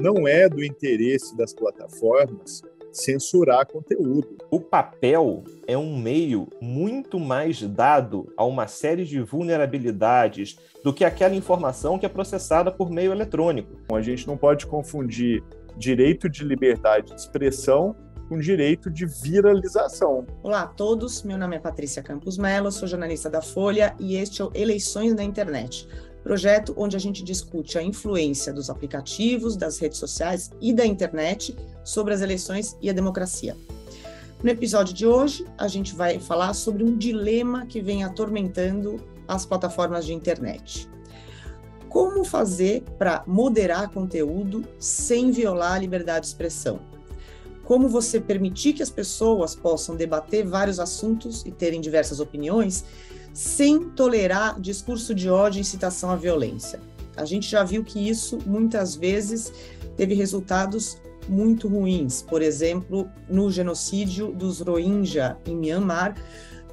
não é do interesse das plataformas censurar conteúdo. O papel é um meio muito mais dado a uma série de vulnerabilidades do que aquela informação que é processada por meio eletrônico. A gente não pode confundir direito de liberdade de expressão com direito de viralização. Olá a todos, meu nome é Patrícia Campos Melo, sou jornalista da Folha e este é o Eleições na Internet projeto onde a gente discute a influência dos aplicativos, das redes sociais e da internet sobre as eleições e a democracia. No episódio de hoje, a gente vai falar sobre um dilema que vem atormentando as plataformas de internet. Como fazer para moderar conteúdo sem violar a liberdade de expressão? Como você permitir que as pessoas possam debater vários assuntos e terem diversas opiniões sem tolerar discurso de ódio e incitação à violência. A gente já viu que isso muitas vezes teve resultados muito ruins, por exemplo, no genocídio dos Rohingya em Myanmar,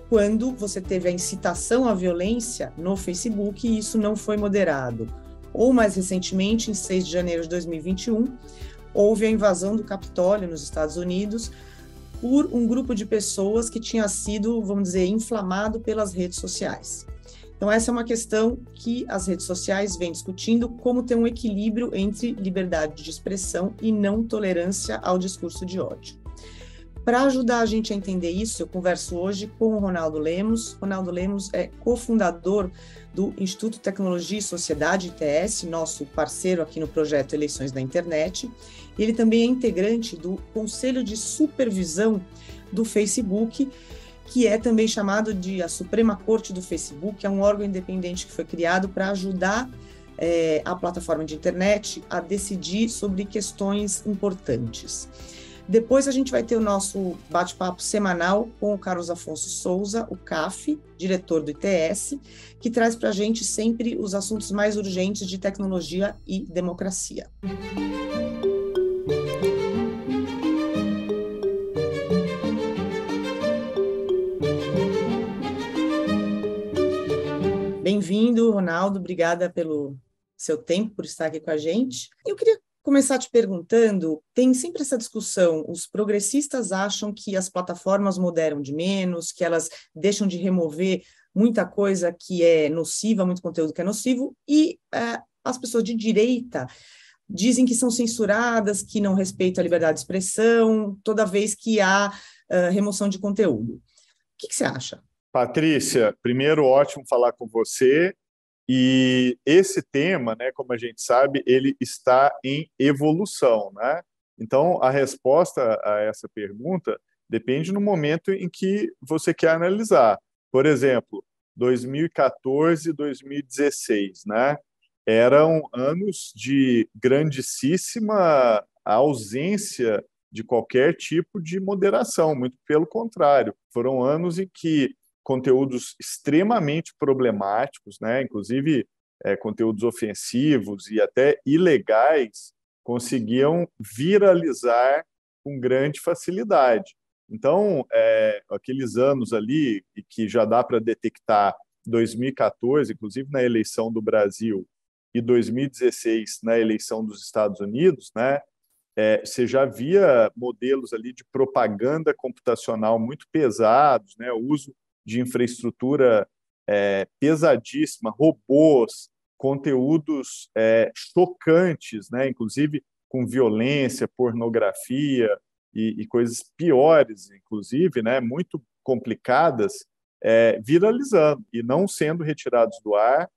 quando você teve a incitação à violência no Facebook e isso não foi moderado. Ou mais recentemente, em 6 de janeiro de 2021, houve a invasão do Capitólio nos Estados Unidos, por um grupo de pessoas que tinha sido, vamos dizer, inflamado pelas redes sociais. Então, essa é uma questão que as redes sociais vêm discutindo: como ter um equilíbrio entre liberdade de expressão e não tolerância ao discurso de ódio. Para ajudar a gente a entender isso, eu converso hoje com o Ronaldo Lemos. Ronaldo Lemos é cofundador do Instituto Tecnologia e Sociedade, ITS, nosso parceiro aqui no projeto Eleições da Internet, ele também é integrante do Conselho de Supervisão do Facebook, que é também chamado de a Suprema Corte do Facebook, é um órgão independente que foi criado para ajudar é, a plataforma de internet a decidir sobre questões importantes. Depois a gente vai ter o nosso bate-papo semanal com o Carlos Afonso Souza, o CAF, diretor do ITS, que traz para a gente sempre os assuntos mais urgentes de tecnologia e democracia. Bem-vindo, Ronaldo. Obrigada pelo seu tempo, por estar aqui com a gente. Eu queria começar te perguntando: tem sempre essa discussão, os progressistas acham que as plataformas moderam de menos, que elas deixam de remover muita coisa que é nociva, muito conteúdo que é nocivo, e é, as pessoas de direita dizem que são censuradas, que não respeitam a liberdade de expressão toda vez que há uh, remoção de conteúdo. O que, que você acha? Patrícia, primeiro ótimo falar com você. E esse tema, né, como a gente sabe, ele está em evolução, né? Então, a resposta a essa pergunta depende no momento em que você quer analisar. Por exemplo, 2014, 2016, né? Eram anos de grandíssima ausência de qualquer tipo de moderação, muito pelo contrário, foram anos em que conteúdos extremamente problemáticos, né? inclusive é, conteúdos ofensivos e até ilegais, conseguiam viralizar com grande facilidade. Então, é, aqueles anos ali, que já dá para detectar 2014, inclusive na eleição do Brasil, e 2016 na eleição dos Estados Unidos, né, é, você já via modelos ali de propaganda computacional muito pesados, né, o uso de infraestrutura é, pesadíssima, robôs, conteúdos é, chocantes, né? inclusive com violência, pornografia e, e, coisas piores, inclusive, né? muito complicadas, é, viralizando e não sendo retirados do ar,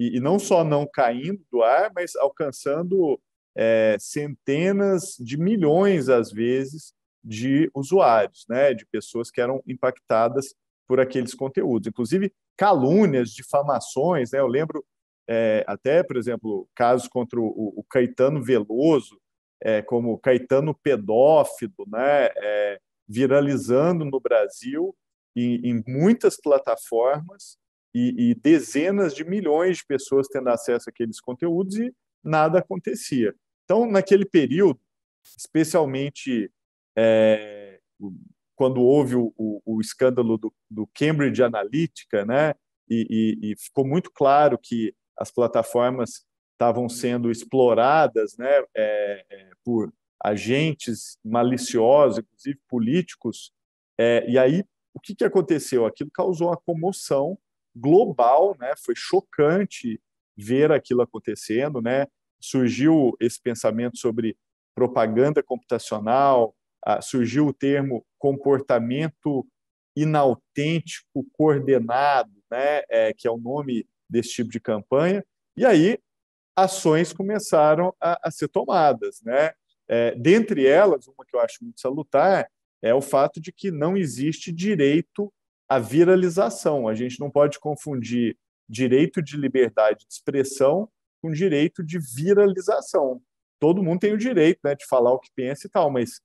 e, e, não só não caindo do ar, mas alcançando é, centenas de milhões, às vezes, de usuários, né? de pessoas que eram impactadas por aqueles conteúdos, inclusive calúnias, difamações. Né? Eu lembro é, até, por exemplo, casos contra o, o Caetano Veloso, é, como Caetano pedófilo, né? É, viralizando no Brasil em, em muitas plataformas e, e, dezenas de milhões de pessoas tendo acesso àqueles conteúdos e nada acontecia. Então, naquele período, especialmente é, quando houve o, o, o escândalo do, do, Cambridge Analytica, né? E, e, e, ficou muito claro que as plataformas estavam sendo exploradas, né? É, é, por agentes maliciosos, inclusive políticos. É, e aí, o que, que aconteceu? Aquilo causou uma comoção global, né? Foi chocante ver aquilo acontecendo, né? Surgiu esse pensamento sobre propaganda computacional, ah, surgiu o termo comportamento inautêntico coordenado, né, é, que é o nome desse tipo de campanha. E aí ações começaram a, a ser tomadas, né? É, dentre elas, uma que eu acho muito salutar é o fato de que não existe direito à viralização. A gente não pode confundir direito de liberdade de expressão com direito de viralização. Todo mundo tem o direito né, de falar o que pensa e tal, mas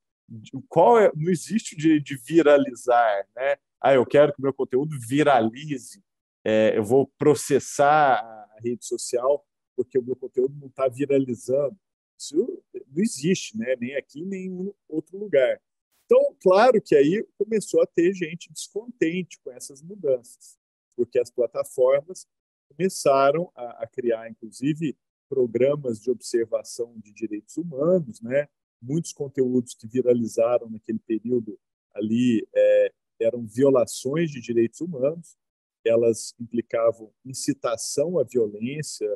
qual é, não existe de, de, viralizar, né? Ah, eu quero que meu conteúdo viralize, é, eu vou processar a rede social porque o meu conteúdo não está viralizando. Isso não existe, né? Nem aqui, nem em outro lugar. Então, claro que aí começou a ter gente descontente com essas mudanças, porque as plataformas começaram a, a criar, inclusive, programas de observação de direitos humanos, né? muitos conteúdos que viralizaram naquele período ali é, eram violações de direitos humanos, elas implicavam incitação à violência,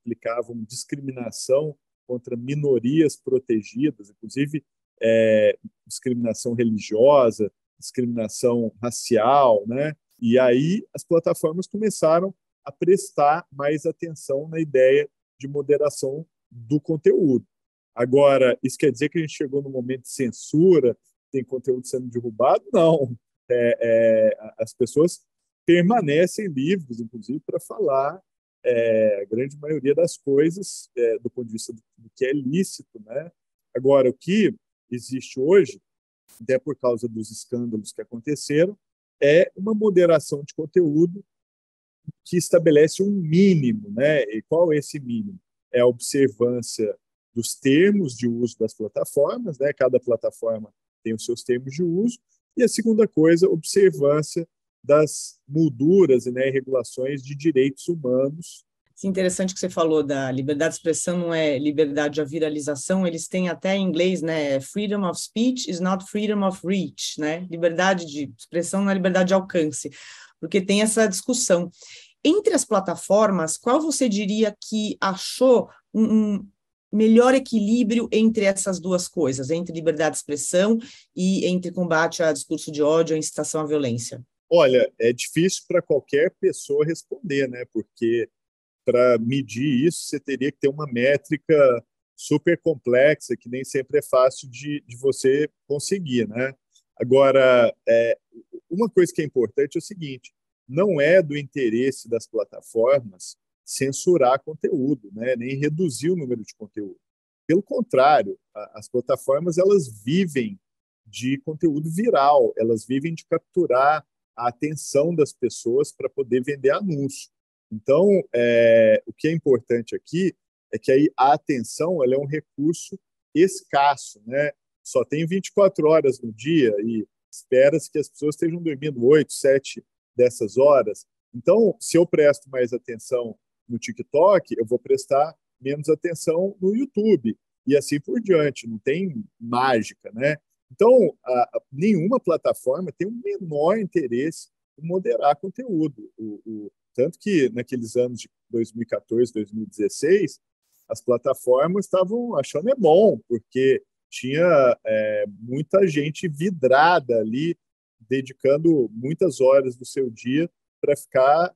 implicavam discriminação contra minorias protegidas, inclusive é, discriminação religiosa, discriminação racial, né? E aí as plataformas começaram a prestar mais atenção na ideia de moderação do conteúdo. Agora, isso quer dizer que a gente chegou no momento de censura, tem conteúdo sendo derrubado? Não. É, é, as pessoas permanecem livres, inclusive, para falar é, a grande maioria das coisas é, do ponto de vista do, do, que é lícito. Né? Agora, o que existe hoje, até por causa dos escândalos que aconteceram, é uma moderação de conteúdo que estabelece um mínimo. Né? E qual é esse mínimo? É a observância dos termos de uso das plataformas, né? Cada plataforma tem os seus termos de uso. E a segunda coisa, observância das molduras né? e né, regulações de direitos humanos. Que interessante que você falou da liberdade de expressão, não é liberdade de viralização, eles têm até em inglês, né? Freedom of speech is not freedom of reach, né? Liberdade de expressão não é liberdade de alcance, porque tem essa discussão. Entre as plataformas, qual você diria que achou um, um melhor equilíbrio entre essas duas coisas, entre liberdade de expressão e entre combate a discurso de ódio, a incitação à violência? Olha, é difícil para qualquer pessoa responder, né? Porque para medir isso, você teria que ter uma métrica super complexa que nem sempre é fácil de, de você conseguir, né? Agora, é, uma coisa que é importante é o seguinte: não é do interesse das plataformas censurar conteúdo, né? nem reduzir o número de conteúdo. Pelo contrário, a, as plataformas elas vivem de conteúdo viral, elas vivem de capturar a atenção das pessoas para poder vender anúncio. Então, é, o que é importante aqui é que aí a atenção ela é um recurso escasso, né? Só tem 24 horas no dia e espera-se que as pessoas estejam dormindo 8, 7 dessas horas. Então, se eu presto mais atenção no TikTok, eu vou prestar menos atenção no YouTube e assim por diante. Não tem mágica, né? Então, a, a, nenhuma plataforma tem o um menor interesse em moderar conteúdo. O, o, tanto que naqueles anos de 2014, 2016, as plataformas estavam achando é bom, porque tinha é, muita gente vidrada ali, dedicando muitas horas do seu dia para ficar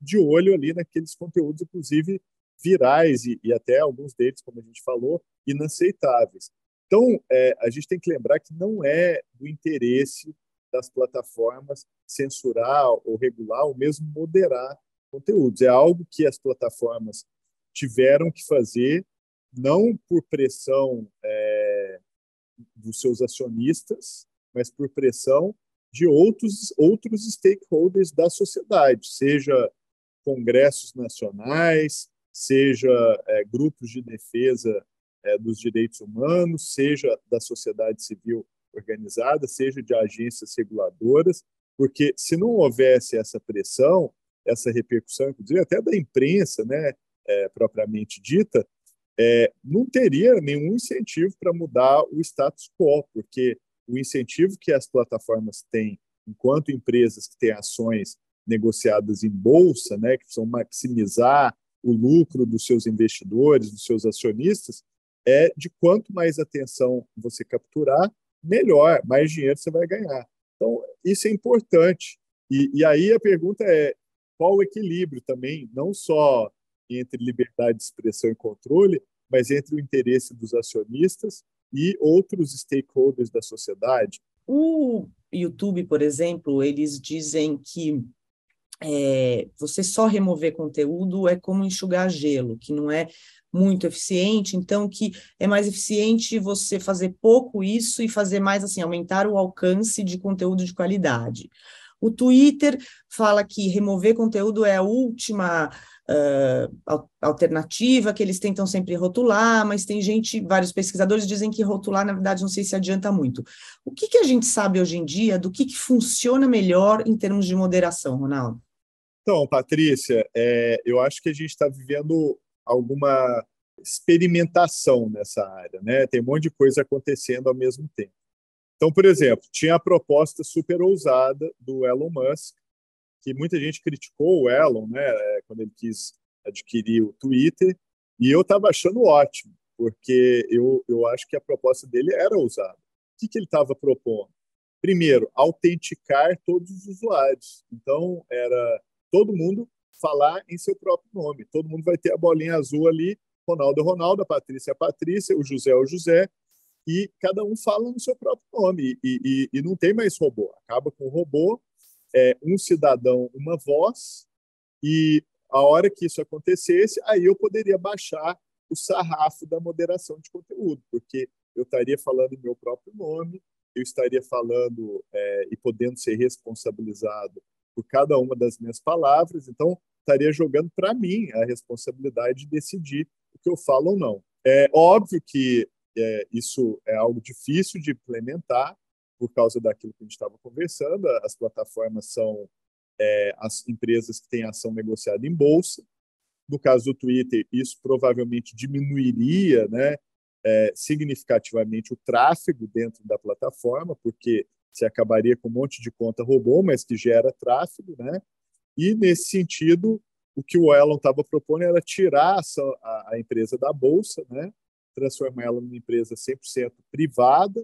de olho ali naqueles conteúdos, inclusive virais e, e até alguns deles, como a gente falou, inaceitáveis. Então, é, a gente tem que lembrar que não é do interesse das plataformas censurar ou regular ou mesmo moderar conteúdos. É algo que as plataformas tiveram que fazer, não por pressão é, dos seus acionistas, mas por pressão de outros, outros stakeholders da sociedade, seja congressos nacionais, seja é, grupos de defesa é, dos direitos humanos, seja da sociedade civil organizada, seja de agências reguladoras, porque se não houvesse essa pressão, essa repercussão, inclusive até da imprensa, né, é, propriamente dita, é, não teria nenhum incentivo para mudar o status quo, porque o incentivo que as plataformas têm, enquanto empresas que têm ações negociadas em bolsa, né, que precisam maximizar o lucro dos seus investidores, dos seus acionistas, é de quanto mais atenção você capturar, melhor, mais dinheiro você vai ganhar. Então, isso é importante. E, e aí a pergunta é qual o equilíbrio também, não só entre liberdade de expressão e controle, mas entre o interesse dos acionistas e outros stakeholders da sociedade. O YouTube, por exemplo, eles dizem que é, você só remover conteúdo é como enxugar gelo, que não é muito eficiente, então que é mais eficiente você fazer pouco isso e fazer mais assim, aumentar o alcance de conteúdo de qualidade. O Twitter fala que remover conteúdo é a última uh, alternativa que eles tentam sempre rotular, mas tem gente, vários pesquisadores dizem que rotular, na verdade, não sei se adianta muito. O que, que a gente sabe hoje em dia do que, que funciona melhor em termos de moderação, Ronaldo? Então, Patrícia, é, eu acho que a gente está vivendo alguma experimentação nessa área, né? Tem um monte de coisa acontecendo ao mesmo tempo. Então, por exemplo, tinha a proposta super ousada do Elon Musk, que muita gente criticou o Elon, né, é, quando ele quis adquirir o Twitter, e eu estava achando ótimo, porque eu, eu acho que a proposta dele era ousada. O que, que ele estava propondo? Primeiro, autenticar todos os usuários. Então, era todo mundo falar em seu próprio nome. Todo mundo vai ter a bolinha azul ali, Ronaldo é Ronaldo, a Patrícia é Patrícia, o José é o José, e cada um fala no seu próprio nome, e, e, e não tem mais robô. Acaba com o robô, é, um cidadão, uma voz, e a hora que isso acontecesse, aí eu poderia baixar o sarrafo da moderação de conteúdo, porque eu estaria falando em meu próprio nome, eu estaria falando é, e podendo ser responsabilizado por cada uma das minhas palavras, então estaria jogando para mim a responsabilidade de decidir o que eu falo ou não. É óbvio que é, isso é algo difícil de implementar por causa daquilo que a gente estava conversando. As plataformas são é, as empresas que têm ação negociada em bolsa. No caso do Twitter, isso provavelmente diminuiria né, é, significativamente o tráfego dentro da plataforma, porque você acabaria com um monte de conta robô, mas que gera tráfego, né? E nesse sentido, o que o Elon estava propondo era tirar a, a, empresa da bolsa, né? Transformar ela numa empresa 100% privada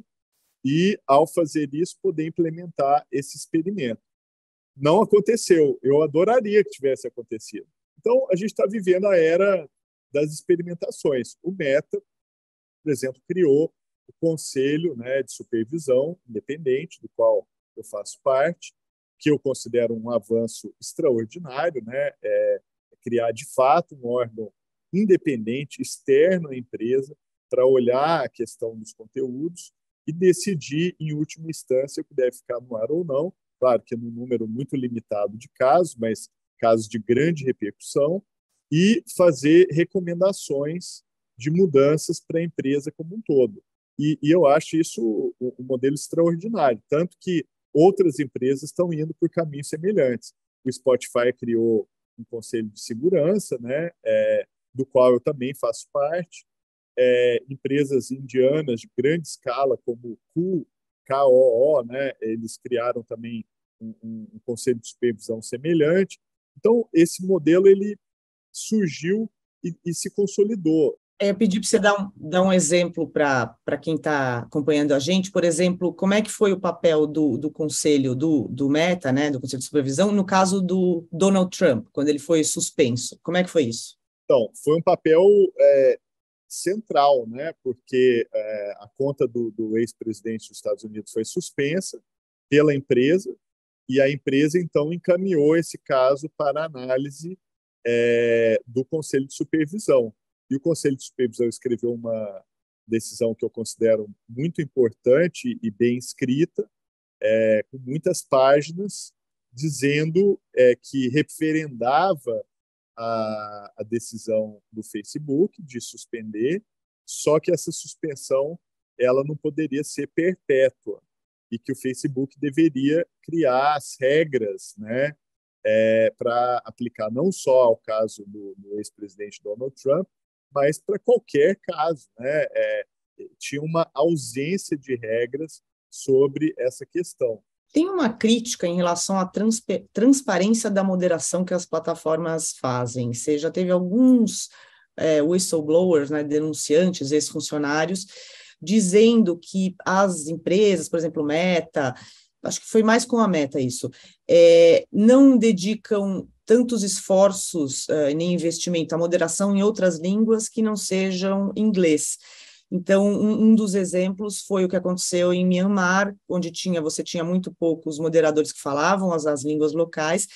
e, ao fazer isso, poder implementar esse experimento. Não aconteceu. Eu adoraria que tivesse acontecido. Então, a gente está vivendo a era das experimentações. O Meta, por exemplo, criou o conselho né, de supervisão independente, do qual eu faço parte, que eu considero um avanço extraordinário, né, é, é criar de fato um órgão independente, externo à empresa, para olhar a questão dos conteúdos e decidir, em última instância, o que deve ficar no ar ou não. Claro que num é número muito limitado de casos, mas casos de grande repercussão, e fazer recomendações de mudanças para a empresa como um todo. E, e eu acho isso um modelo extraordinário, tanto que outras empresas estão indo por caminhos semelhantes. O Spotify criou um conselho de segurança, né, é, do qual eu também faço parte. É, empresas indianas de grande escala, como o KOO, né, eles criaram também um, um, um conselho de supervisão semelhante. Então, esse modelo ele surgiu e, e se consolidou. É, eu pedir para você dar um, dar um exemplo para quem está acompanhando a gente, por exemplo, como é que foi o papel do, do conselho do, do Meta, né, do Conselho de Supervisão, no caso do Donald Trump, quando ele foi suspenso. Como é que foi isso? Então, foi um papel é, central, né, porque é, a conta do, do ex-presidente dos Estados Unidos foi suspensa pela empresa, e a empresa então encaminhou esse caso para análise é, do Conselho de Supervisão. E o Conselho de Supervisão escreveu uma decisão que eu considero muito importante e bem escrita, é, com muitas páginas, dizendo é, que referendava a, a decisão do Facebook de suspender, só que essa suspensão ela não poderia ser perpétua e que o Facebook deveria criar as regras, né, é, para aplicar não só ao caso do, do ex-presidente Donald Trump, mas para qualquer caso, né? É, tinha uma ausência de regras sobre essa questão. Tem uma crítica em relação à transparência da moderação que as plataformas fazem. Você já teve alguns é, whistleblowers, né, denunciantes, ex-funcionários, dizendo que as empresas, por exemplo, Meta, acho que foi mais com a Meta isso, é, não dedicam tantos esforços uh, nem investimento, a moderação em outras línguas que não sejam inglês. Então, um, um, dos exemplos foi o que aconteceu em Myanmar, onde tinha você tinha muito poucos moderadores que falavam as, as línguas locais,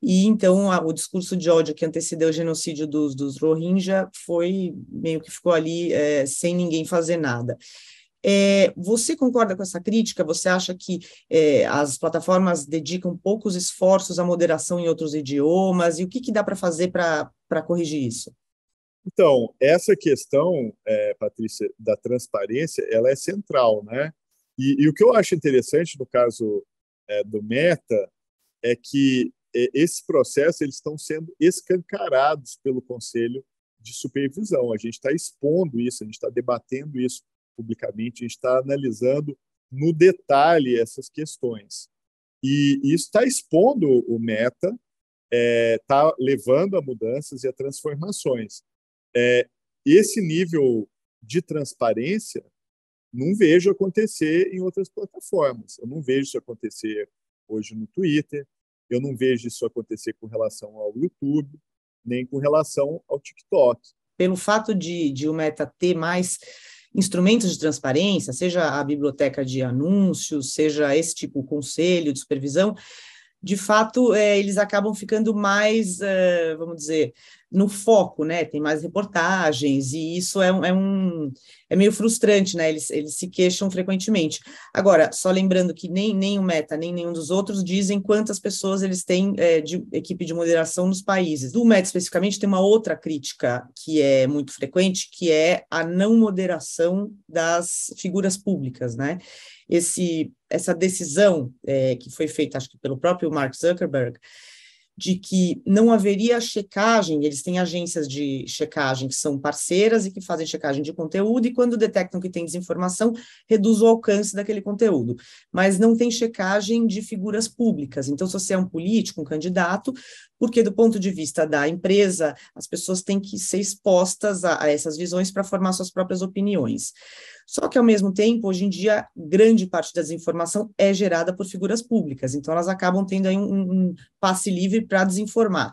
e então a, o discurso de ódio que antecedeu o genocídio dos, dos Rohingya foi meio que ficou ali é, sem ninguém fazer nada. É, você concorda com essa crítica? Você acha que é, as plataformas dedicam poucos esforços à moderação em outros idiomas? E o que, que dá para fazer para corrigir isso? Então, essa questão, é, Patrícia, da transparência, ela é central, né? E, e o que eu acho interessante no caso é, do Meta é que é, esse processo eles estão sendo escancarados pelo Conselho de Supervisão. A gente está expondo isso, a gente está debatendo isso publicamente, a gente está analisando no detalhe essas questões. E isso está expondo o meta, está é, tá levando a mudanças e a transformações. É, esse nível de transparência não vejo acontecer em outras plataformas. Eu não vejo isso acontecer hoje no Twitter, eu não vejo isso acontecer com relação ao YouTube, nem com relação ao TikTok. Pelo fato de, de o Meta ter mais instrumentos de transparência, seja a biblioteca de anúncios, seja esse tipo, de conselho de supervisão, de fato, é, eles acabam ficando mais, é, vamos dizer, no foco, né? Tem mais reportagens, e isso é, é um é meio frustrante, né? Eles, eles se queixam frequentemente. Agora, só lembrando que nem, nem o Meta, nem nenhum dos outros dizem quantas pessoas eles têm é, de equipe de moderação nos países. Do Meta, especificamente, tem uma outra crítica que é muito frequente, que é a não moderação das figuras públicas, né? Esse, essa decisão é, que foi feita, acho que pelo próprio Mark Zuckerberg, de que não haveria checagem, eles têm agências de checagem que são parceiras e que fazem checagem de conteúdo, e quando detectam que tem desinformação, reduz o alcance daquele conteúdo. Mas não tem checagem de figuras públicas. Então, se você é um político, um candidato, porque do ponto de vista da empresa, as pessoas têm que ser expostas a, a essas visões para formar suas próprias opiniões. Só que, ao mesmo tempo, hoje em dia, grande parte da desinformação é gerada por figuras públicas, então elas acabam tendo aí um, um passe livre para desinformar.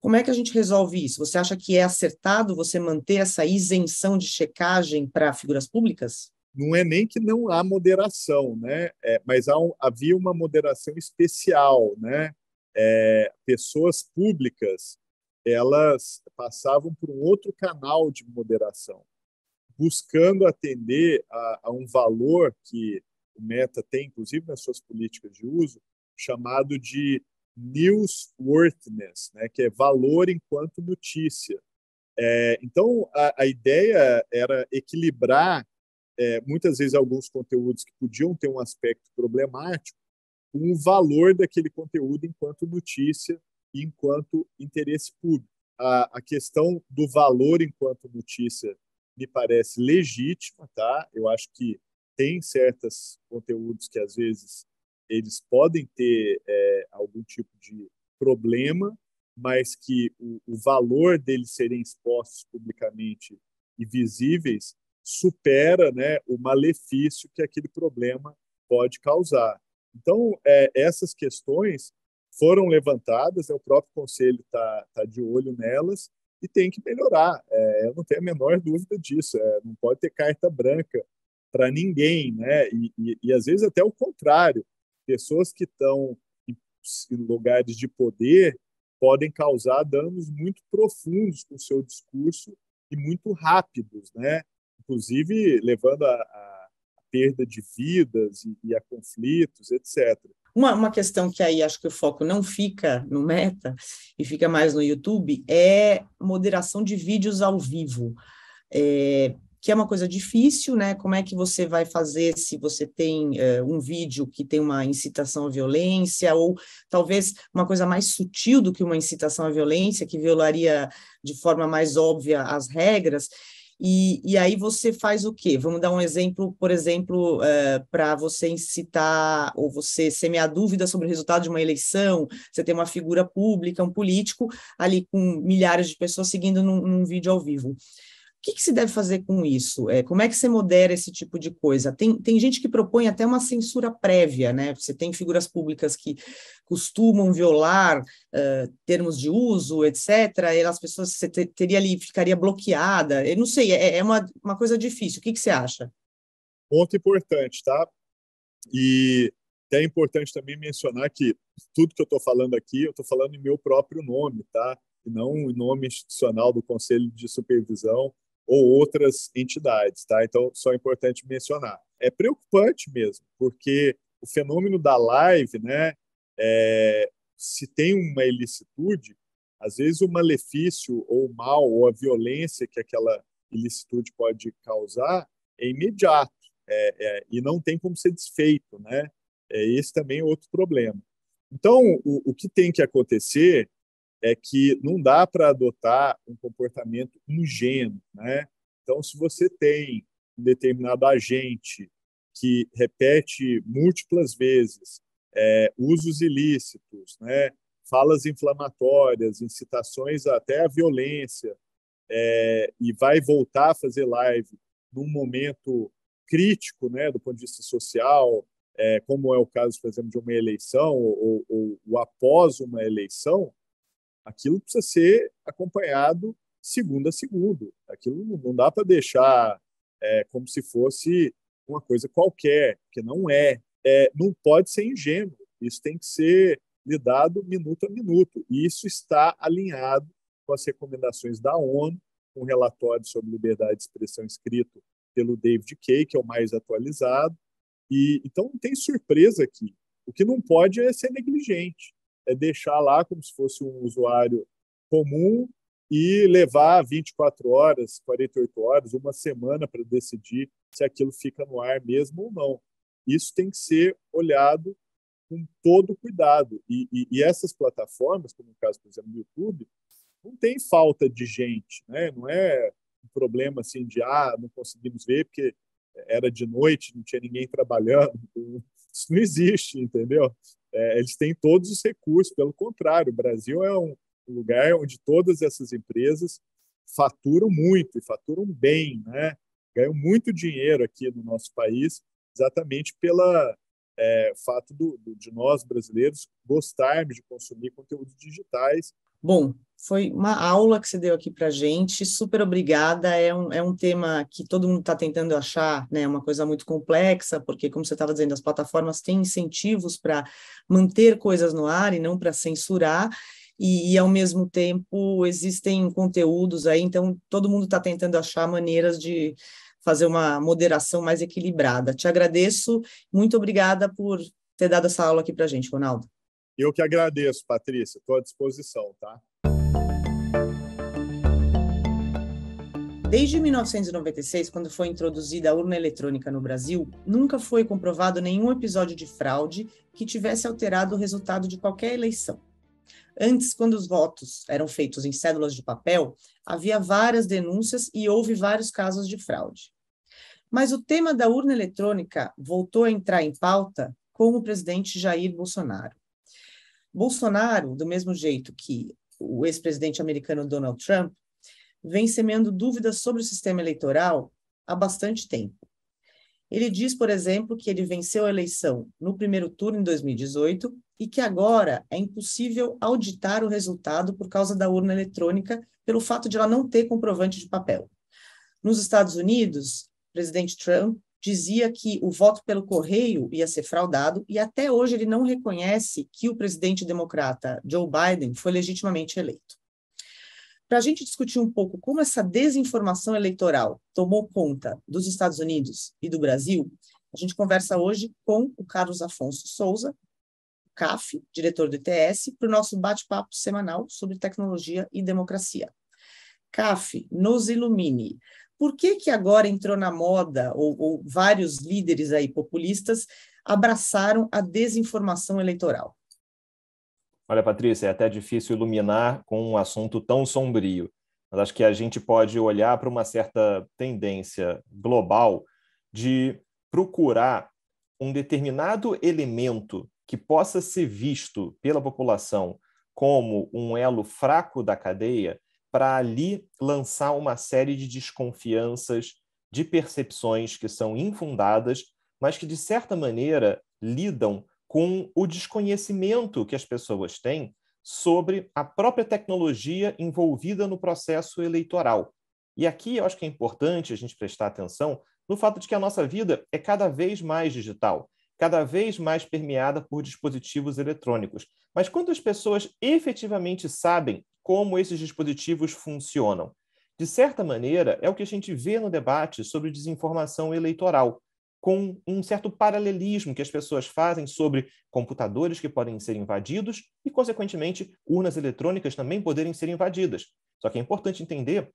Como é que a gente resolve isso? Você acha que é acertado você manter essa isenção de checagem para figuras públicas? Não é nem que não há moderação, né? É, mas há um, havia uma moderação especial, né? É, pessoas públicas elas passavam por um outro canal de moderação buscando atender a, a um valor que o Meta tem, inclusive nas suas políticas de uso, chamado de newsworthiness, né, que é valor enquanto notícia. É, então, a, a, ideia era equilibrar, é, muitas vezes, alguns conteúdos que podiam ter um aspecto problemático, com o valor daquele conteúdo enquanto notícia e enquanto interesse público. A, a questão do valor enquanto notícia me parece legítima, tá? Eu acho que tem certos conteúdos que às vezes eles podem ter é, algum tipo de problema, mas que o, o, valor deles serem expostos publicamente e visíveis supera né, o malefício que aquele problema pode causar. Então, é, essas questões foram levantadas, é, o próprio conselho está tá de olho nelas, e tem que melhorar. É, eu não tenho a menor dúvida disso. É, não pode ter carta branca para ninguém, né? E, e, e, às vezes até o contrário. Pessoas que estão em, em lugares de poder podem causar danos muito profundos com o seu discurso e muito rápidos, né? Inclusive levando a, a perda de vidas e, e a conflitos, etc. Uma, uma questão que aí acho que o foco não fica no Meta e fica mais no YouTube é moderação de vídeos ao vivo, é, que é uma coisa difícil, né? Como é que você vai fazer se você tem é, um vídeo que tem uma incitação à violência, ou talvez uma coisa mais sutil do que uma incitação à violência, que violaria de forma mais óbvia as regras, e, e aí você faz o quê? Vamos dar um exemplo, por exemplo, uh, eh, para você incitar ou você semear dúvida sobre o resultado de uma eleição, você tem uma figura pública, um político, ali com milhares de pessoas seguindo num, num vídeo ao vivo que, que se deve fazer com isso? É, como é que você modera esse tipo de coisa? Tem, tem gente que propõe até uma censura prévia, né? Você tem figuras públicas que costumam violar uh, termos de uso, etc., e as pessoas você ter, teria ali, ficaria bloqueada. Eu não sei, é, é uma, uma coisa difícil. O que, que você acha? Ponto importante, tá? E é importante também mencionar que tudo que eu estou falando aqui, eu estou falando em meu próprio nome, tá? E não em nome institucional do Conselho de Supervisão ou outras entidades, tá? Então, só é importante mencionar. É preocupante mesmo, porque o fenômeno da live, né, é, se tem uma ilicitude, às vezes o malefício ou o mal ou a violência que aquela ilicitude pode causar é imediato é, é, e não tem como ser desfeito, né? É, esse também é outro problema. Então, o, o que tem que acontecer é que não dá para adotar um comportamento ingênuo. Né? Então, se você tem um determinado agente que repete múltiplas vezes é, usos ilícitos, né? falas inflamatórias, incitações até à violência, é, e vai voltar a fazer live num momento crítico, né, do ponto de vista social, é, como é o caso, por exemplo, de uma eleição ou, ou, ou após uma eleição, aquilo precisa ser acompanhado segundo a segundo. Aquilo não dá para deixar é, como se fosse uma coisa qualquer, que não é. é. Não pode ser ingênuo. Isso tem que ser lidado minuto a minuto. E isso está alinhado com as recomendações da ONU, um relatório sobre liberdade de expressão escrito pelo David Kay, que é o mais atualizado. E então não tem surpresa aqui. O que não pode é ser negligente é deixar lá como se fosse um usuário comum e levar 24 horas, 48 horas, uma semana para decidir se aquilo fica no ar mesmo ou não. Isso tem que ser olhado com todo cuidado. E, e, e essas plataformas, como no caso, por exemplo, do YouTube, não tem falta de gente, né? não é um problema assim de ah, não conseguimos ver porque era de noite, não tinha ninguém trabalhando. Isso não existe, entendeu? é, eles têm todos os recursos, pelo contrário, o Brasil é um lugar onde todas essas empresas faturam muito e faturam bem, né? ganham muito dinheiro aqui no nosso país, exatamente pelo é, fato do, do, de nós brasileiros gostarmos de consumir conteúdos digitais Bom, foi uma aula que você deu aqui para gente, super obrigada. É um, é um tema que todo mundo está tentando achar, né? Uma coisa muito complexa, porque, como você estava dizendo, as plataformas têm incentivos para manter coisas no ar e não para censurar. E, e, ao mesmo tempo existem conteúdos aí, então todo mundo está tentando achar maneiras de fazer uma moderação mais equilibrada. Te agradeço, muito obrigada por ter dado essa aula aqui para gente, Ronaldo. Eu que agradeço, Patrícia. Estou à disposição, tá? Desde 1996, quando foi introduzida a urna eletrônica no Brasil, nunca foi comprovado nenhum episódio de fraude que tivesse alterado o resultado de qualquer eleição. Antes, quando os votos eram feitos em cédulas de papel, havia várias denúncias e houve vários casos de fraude. Mas o tema da urna eletrônica voltou a entrar em pauta com o presidente Jair Bolsonaro. Bolsonaro, do mesmo jeito que o ex-presidente americano Donald Trump, vem semeando dúvidas sobre o sistema eleitoral há bastante tempo. Ele diz, por exemplo, que ele venceu a eleição no primeiro turno em 2018 e que agora é impossível auditar o resultado por causa da urna eletrônica, pelo fato de ela não ter comprovante de papel. Nos Estados Unidos, o presidente Trump dizia que o voto pelo correio ia ser fraudado e até hoje ele não reconhece que o presidente democrata Joe Biden foi legitimamente eleito. Para a gente discutir um pouco como essa desinformação eleitoral tomou conta dos Estados Unidos e do Brasil, a gente conversa hoje com o Carlos Afonso Souza, CAF, diretor do ITS, para o nosso bate-papo semanal sobre tecnologia e democracia. CAF, nos ilumine por que, que agora entrou na moda, ou, ou vários líderes aí populistas abraçaram a desinformação eleitoral? Olha, Patrícia, é até difícil iluminar com um assunto tão sombrio, mas acho que a gente pode olhar para uma certa tendência global de procurar um determinado elemento que possa ser visto pela população como um elo fraco da cadeia para ali lançar uma série de desconfianças, de percepções que são infundadas, mas que, de certa maneira, lidam com o desconhecimento que as pessoas têm sobre a própria tecnologia envolvida no processo eleitoral. E aqui eu acho que é importante a gente prestar atenção no fato de que a nossa vida é cada vez mais digital, cada vez mais permeada por dispositivos eletrônicos. Mas quantas pessoas efetivamente sabem como esses dispositivos funcionam. De certa maneira, é o que a gente vê no debate sobre desinformação eleitoral, com um certo paralelismo que as pessoas fazem sobre computadores que podem ser invadidos e, consequentemente, urnas eletrônicas também poderem ser invadidas. Só que é importante entender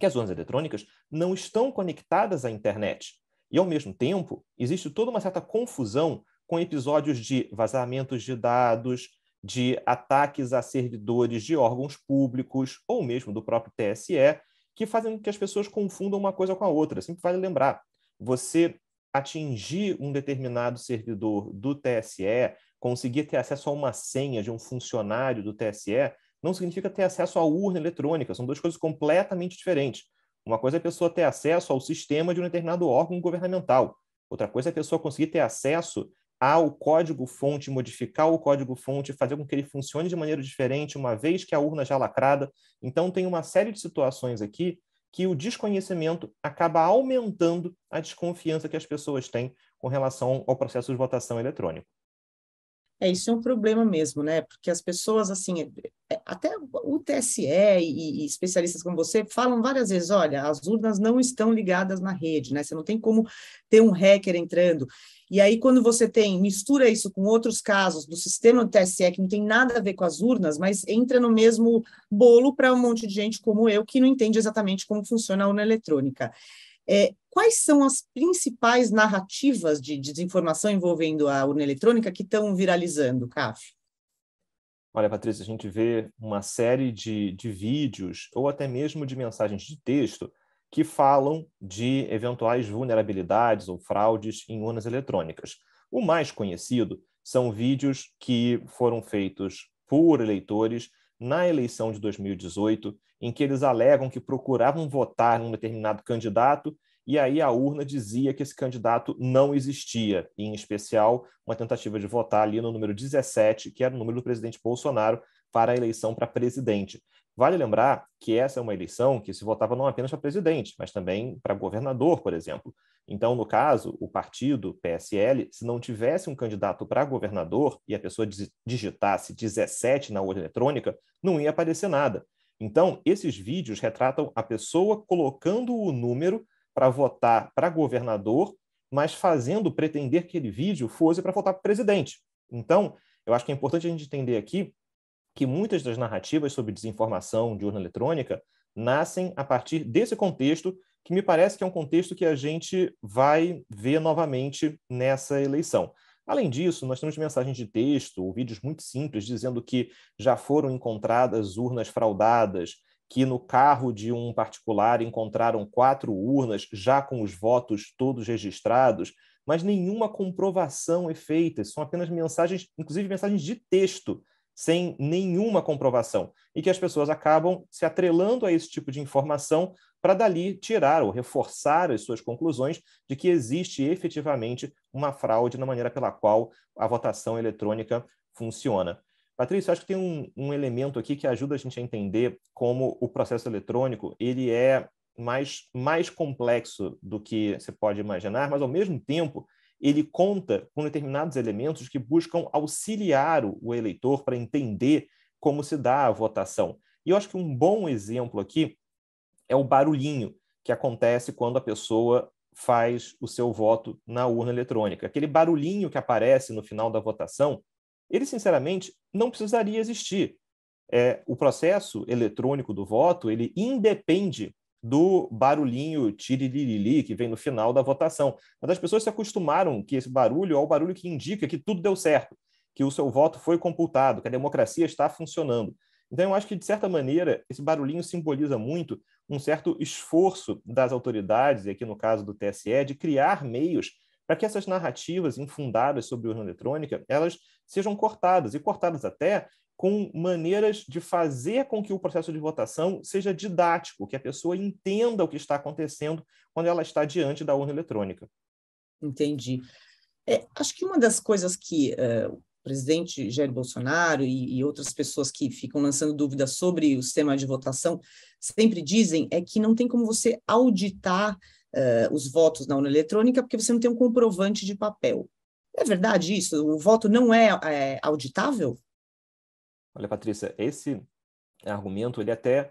que as urnas eletrônicas não estão conectadas à internet. E, ao mesmo tempo, existe toda uma certa confusão com episódios de vazamentos de dados, de ataques a servidores de órgãos públicos ou mesmo do próprio TSE, que fazem com que as pessoas confundam uma coisa com a outra. Sempre vale lembrar, você atingir um determinado servidor do TSE, conseguir ter acesso a uma senha de um funcionário do TSE, não significa ter acesso à urna eletrônica, são duas coisas completamente diferentes. Uma coisa é a pessoa ter acesso ao sistema de um determinado órgão governamental, outra coisa é a pessoa conseguir ter acesso ao código-fonte, modificar o código-fonte, fazer com que ele funcione de maneira diferente, uma vez que a urna já é lacrada. Então, tem uma série de situações aqui que o desconhecimento acaba aumentando a desconfiança que as pessoas têm com relação ao processo de votação eletrônico. É, isso é um problema mesmo, né? Porque as pessoas, assim, é, é, até o TSE e, especialistas como você falam várias vezes: olha, as urnas não estão ligadas na rede, né? Você não tem como ter um hacker entrando. E aí, quando você tem, mistura isso com outros casos do sistema do TSE, que não tem nada a ver com as urnas, mas entra no mesmo bolo para um monte de gente como eu, que não entende exatamente como funciona a urna eletrônica. É, quais são as principais narrativas de, desinformação envolvendo a urna eletrônica que estão viralizando, CAF? Olha, Patrícia, a gente vê uma série de, de vídeos ou até mesmo de mensagens de texto que falam de eventuais vulnerabilidades ou fraudes em urnas eletrônicas. O mais conhecido são vídeos que foram feitos por eleitores na eleição de 2018, em que eles alegam que procuravam votar num determinado candidato e aí a urna dizia que esse candidato não existia, em especial uma tentativa de votar ali no número 17, que era o número do presidente Bolsonaro para a eleição para presidente. Vale lembrar que essa é uma eleição que se votava não apenas para presidente, mas também para governador, por exemplo. Então, no caso, o partido PSL, se não tivesse um candidato para governador e a pessoa digitasse 17 na urna eletrônica, não ia aparecer nada. Então, esses vídeos retratam a pessoa colocando o número para votar para governador, mas fazendo pretender que aquele vídeo fosse para votar para presidente. Então, eu acho que é importante a gente entender aqui que muitas das narrativas sobre desinformação de urna eletrônica nascem a partir desse contexto, que me parece que é um contexto que a gente vai ver novamente nessa eleição. Além disso, nós temos mensagens de texto ou vídeos muito simples dizendo que já foram encontradas urnas fraudadas, que no carro de um particular encontraram quatro urnas já com os votos todos registrados, mas nenhuma comprovação é feita, são apenas mensagens, inclusive mensagens de texto, sem nenhuma comprovação, e que as pessoas acabam se atrelando a esse tipo de informação para dali tirar ou reforçar as suas conclusões de que existe efetivamente uma fraude na maneira pela qual a votação eletrônica funciona. Patrícia, acho que tem um, um, elemento aqui que ajuda a gente a entender como o processo eletrônico ele é mais, mais complexo do que você pode imaginar, mas ao mesmo tempo ele conta com determinados elementos que buscam auxiliar o eleitor para entender como se dá a votação. E eu acho que um bom exemplo aqui é o barulhinho que acontece quando a pessoa faz o seu voto na urna eletrônica. Aquele barulhinho que aparece no final da votação, ele, sinceramente, não precisaria existir. É, o processo eletrônico do voto, ele independe do barulhinho tiririri que vem no final da votação. Mas as pessoas se acostumaram que esse barulho é o barulho que indica que tudo deu certo, que o seu voto foi computado, que a democracia está funcionando. Então, eu acho que, de certa maneira, esse barulhinho simboliza muito um certo esforço das autoridades, e aqui no caso do TSE, de criar meios para que essas narrativas infundadas sobre urna eletrônica elas sejam cortadas e cortadas até com maneiras de fazer com que o processo de votação seja didático, que a pessoa entenda o que está acontecendo quando ela está diante da urna eletrônica. Entendi. É, acho que uma das coisas que uh, o presidente Jair Bolsonaro e, e, outras pessoas que ficam lançando dúvidas sobre o sistema de votação sempre dizem é que não tem como você auditar uh, os votos na urna eletrônica porque você não tem um comprovante de papel. É verdade isso? O voto não é, é auditável? Olha, Patrícia, esse argumento ele é até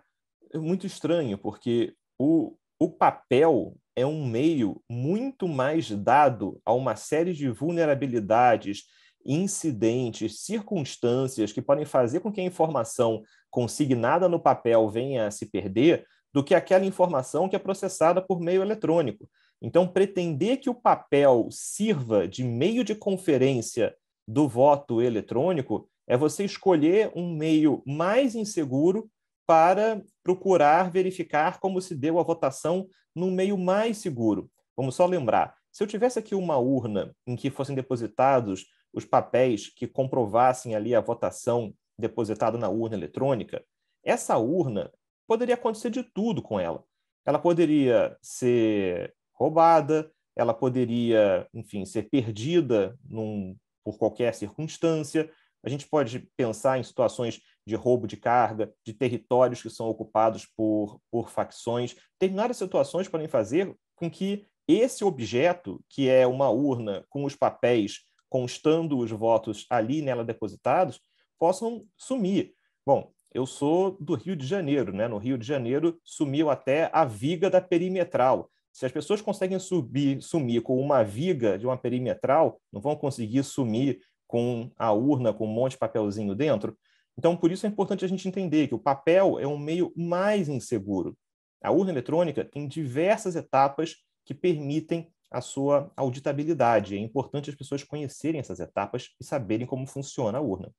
é muito estranho, porque o, o papel é um meio muito mais dado a uma série de vulnerabilidades, incidentes, circunstâncias que podem fazer com que a informação consignada no papel venha a se perder do que aquela informação que é processada por meio eletrônico. Então, pretender que o papel sirva de meio de conferência do voto eletrônico é você escolher um meio mais inseguro para procurar verificar como se deu a votação num meio mais seguro. Vamos só lembrar: se eu tivesse aqui uma urna em que fossem depositados os papéis que comprovassem ali a votação depositada na urna eletrônica, essa urna poderia acontecer de tudo com ela. Ela poderia ser roubada, ela poderia, enfim, ser perdida num, por qualquer circunstância, a gente pode pensar em situações de roubo de carga, de territórios que são ocupados por, por facções. Determinadas situações podem fazer com que esse objeto, que é uma urna com os papéis constando os votos ali nela depositados, possam sumir. Bom, eu sou do Rio de Janeiro, né? No Rio de Janeiro sumiu até a viga da perimetral. Se as pessoas conseguem subir, sumir com uma viga de uma perimetral, não vão conseguir sumir com a urna com um monte de papelzinho dentro. Então, por isso é importante a gente entender que o papel é um meio mais inseguro. A urna eletrônica tem diversas etapas que permitem a sua auditabilidade. É importante as pessoas conhecerem essas etapas e saberem como funciona a urna.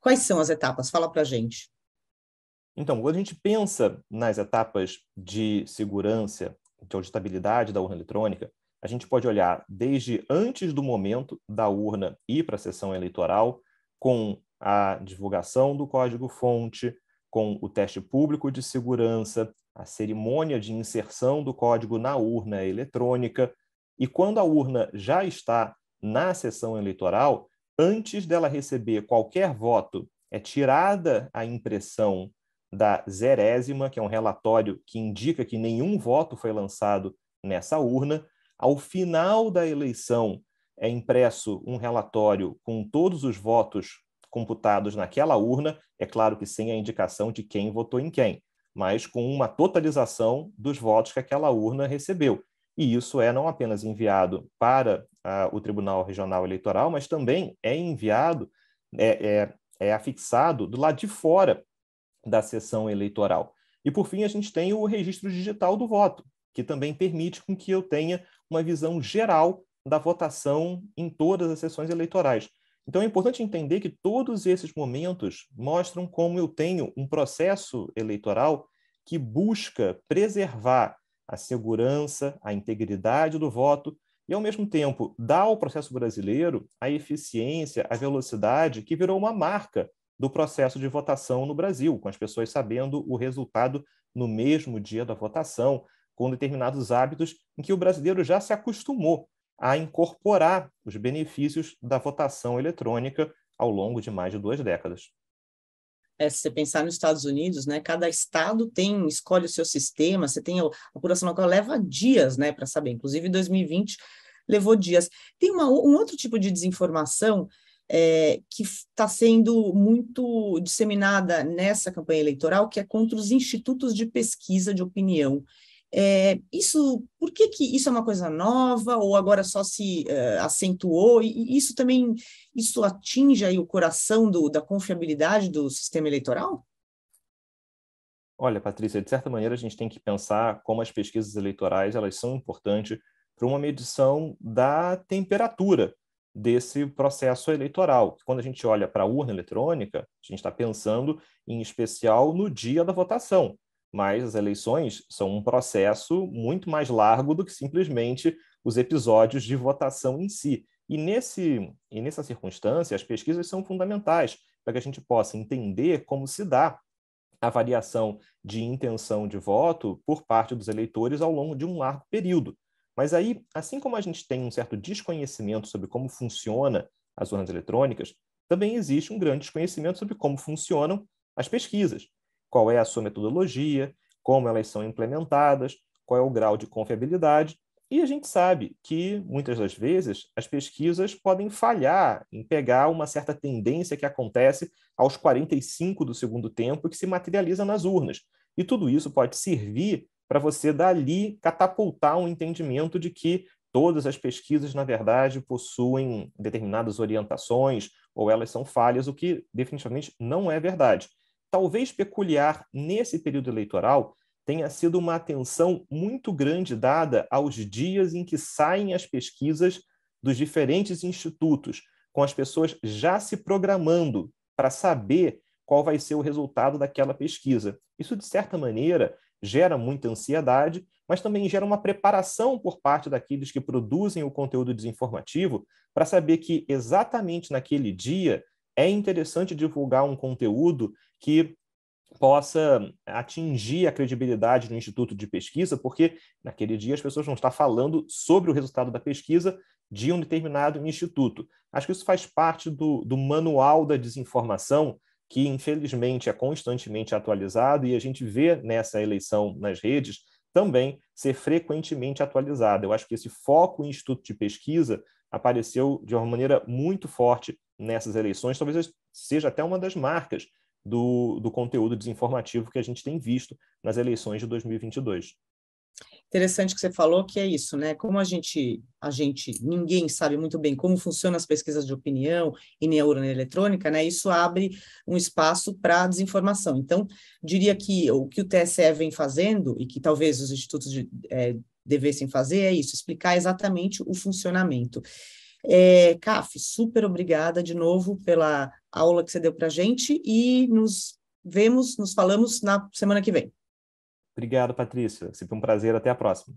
Quais são as etapas? Fala para gente. Então, quando a gente pensa nas etapas de segurança, de auditabilidade da urna eletrônica, a gente pode olhar desde antes do momento da urna ir para a sessão eleitoral, com a divulgação do código-fonte, com o teste público de segurança, a cerimônia de inserção do código na urna eletrônica, e quando a urna já está na sessão eleitoral, antes dela receber qualquer voto, é tirada a impressão da zerésima, que é um relatório que indica que nenhum voto foi lançado nessa urna, ao final da eleição, é impresso um relatório com todos os votos computados naquela urna, é claro que sem a indicação de quem votou em quem, mas com uma totalização dos votos que aquela urna recebeu. E isso é não apenas enviado para ah, o Tribunal Regional Eleitoral, mas também é enviado, é, é, é afixado do lado de fora da sessão eleitoral. E, por fim, a gente tem o registro digital do voto, que também permite com que eu tenha uma visão geral da votação em todas as sessões eleitorais. Então é importante entender que todos esses momentos mostram como eu tenho um processo eleitoral que busca preservar a segurança, a integridade do voto e, ao mesmo tempo, dá ao processo brasileiro a eficiência, a velocidade que virou uma marca do processo de votação no Brasil, com as pessoas sabendo o resultado no mesmo dia da votação, com determinados hábitos em que o brasileiro já se acostumou a incorporar os benefícios da votação eletrônica ao longo de mais de duas décadas. É, se você pensar nos Estados Unidos, né, cada estado tem escolhe o seu sistema, você tem a apuração local, leva dias né, para saber, inclusive 2020 levou dias. Tem uma, um outro tipo de desinformação é, que está sendo muito disseminada nessa campanha eleitoral, que é contra os institutos de pesquisa de opinião. É, isso, por que, que isso é uma coisa nova ou agora só se uh, acentuou? E, isso também, isso atinge aí o coração do, da confiabilidade do sistema eleitoral? Olha, Patrícia, de certa maneira a gente tem que pensar como as pesquisas eleitorais elas são importantes para uma medição da temperatura desse processo eleitoral. Quando a gente olha para a urna eletrônica, a gente está pensando em especial no dia da votação mas as eleições são um processo muito mais largo do que simplesmente os episódios de votação em si. E, nesse, e nessa circunstância, as pesquisas são fundamentais para que a gente possa entender como se dá a variação de intenção de voto por parte dos eleitores ao longo de um largo período. Mas aí, assim como a gente tem um certo desconhecimento sobre como funciona as urnas eletrônicas, também existe um grande desconhecimento sobre como funcionam as pesquisas qual é a sua metodologia, como elas são implementadas, qual é o grau de confiabilidade. E a gente sabe que, muitas das vezes, as pesquisas podem falhar em pegar uma certa tendência que acontece aos 45 do segundo tempo e que se materializa nas urnas. E tudo isso pode servir para você, dali, catapultar um entendimento de que todas as pesquisas, na verdade, possuem determinadas orientações ou elas são falhas, o que definitivamente não é verdade talvez peculiar nesse período eleitoral tenha sido uma atenção muito grande dada aos dias em que saem as pesquisas dos diferentes institutos, com as pessoas já se programando para saber qual vai ser o resultado daquela pesquisa. Isso, de certa maneira, gera muita ansiedade, mas também gera uma preparação por parte daqueles que produzem o conteúdo desinformativo para saber que exatamente naquele dia é interessante divulgar um conteúdo que possa atingir a credibilidade do instituto de pesquisa, porque naquele dia as pessoas vão estar falando sobre o resultado da pesquisa de um determinado instituto. Acho que isso faz parte do, do manual da desinformação, que infelizmente é constantemente atualizado e a gente vê nessa eleição nas redes também ser frequentemente atualizada. Eu acho que esse foco em instituto de pesquisa apareceu de uma maneira muito forte nessas eleições talvez seja até uma das marcas do, do conteúdo desinformativo que a gente tem visto nas eleições de 2022. Interessante que você falou que é isso, né? Como a gente, a gente, ninguém sabe muito bem como funcionam as pesquisas de opinião e nem a urna eletrônica, né? Isso abre um espaço para desinformação. Então, diria que o que o TSE vem fazendo e que talvez os institutos de, é, devessem fazer é isso, explicar exatamente o funcionamento. É, Caf, super obrigada de novo pela aula que você deu para a gente e nos vemos, nos falamos na semana que vem. Obrigado, Patrícia. Sempre um prazer. Até a próxima.